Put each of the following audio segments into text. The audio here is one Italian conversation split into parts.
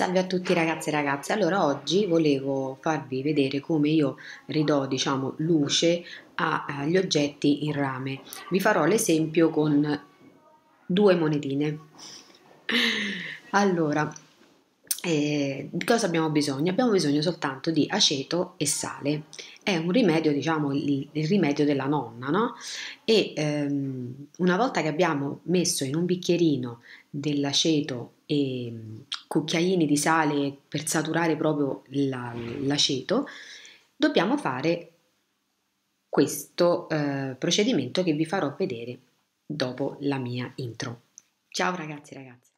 Salve a tutti ragazzi e ragazze, allora oggi volevo farvi vedere come io ridò diciamo luce agli oggetti in rame. Vi farò l'esempio con due monetine. Allora, eh, di cosa abbiamo bisogno? Abbiamo bisogno soltanto di aceto e sale. È un rimedio, diciamo, il, il rimedio della nonna, no? E ehm, una volta che abbiamo messo in un bicchierino dell'aceto e mm, cucchiaini di sale per saturare proprio la, l'aceto, dobbiamo fare questo eh, procedimento che vi farò vedere dopo la mia intro. Ciao ragazzi, ragazzi.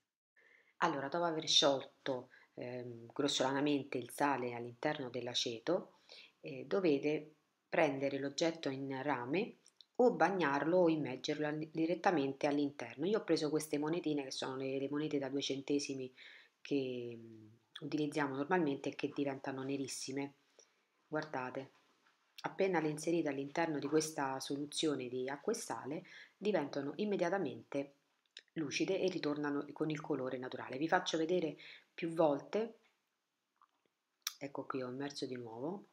Allora, dopo aver sciolto ehm, grossolanamente il sale all'interno dell'aceto, eh, dovete prendere l'oggetto in rame o bagnarlo o immergerlo all- direttamente all'interno. Io ho preso queste monetine che sono le, le monete da due centesimi che mh, mm, utilizziamo normalmente e che diventano nerissime. Guardate, appena le inserite all'interno di questa soluzione di acqua e sale diventano immediatamente nerissime lucide e ritornano con il colore naturale. Vi faccio vedere più volte, ecco qui ho immerso di nuovo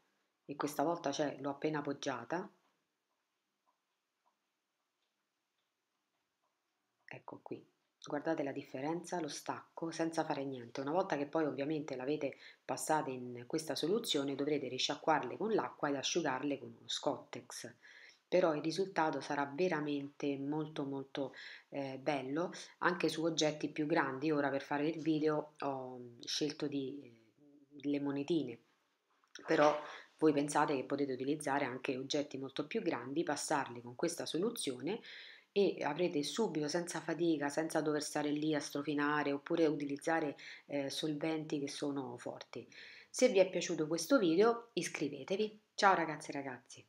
e questa volta cioè, l'ho appena appoggiata, ecco qui, guardate la differenza, lo stacco senza fare niente. Una volta che poi ovviamente l'avete passata in questa soluzione dovrete risciacquarle con l'acqua ed asciugarle con uno scottex però il risultato sarà veramente molto molto eh, bello anche su oggetti più grandi. Ora per fare il video ho mm, scelto di, eh, le monetine, però voi pensate che potete utilizzare anche oggetti molto più grandi, passarli con questa soluzione e avrete subito senza fatica, senza dover stare lì a strofinare oppure utilizzare eh, solventi che sono forti. Se vi è piaciuto questo video iscrivetevi. Ciao ragazzi e ragazzi!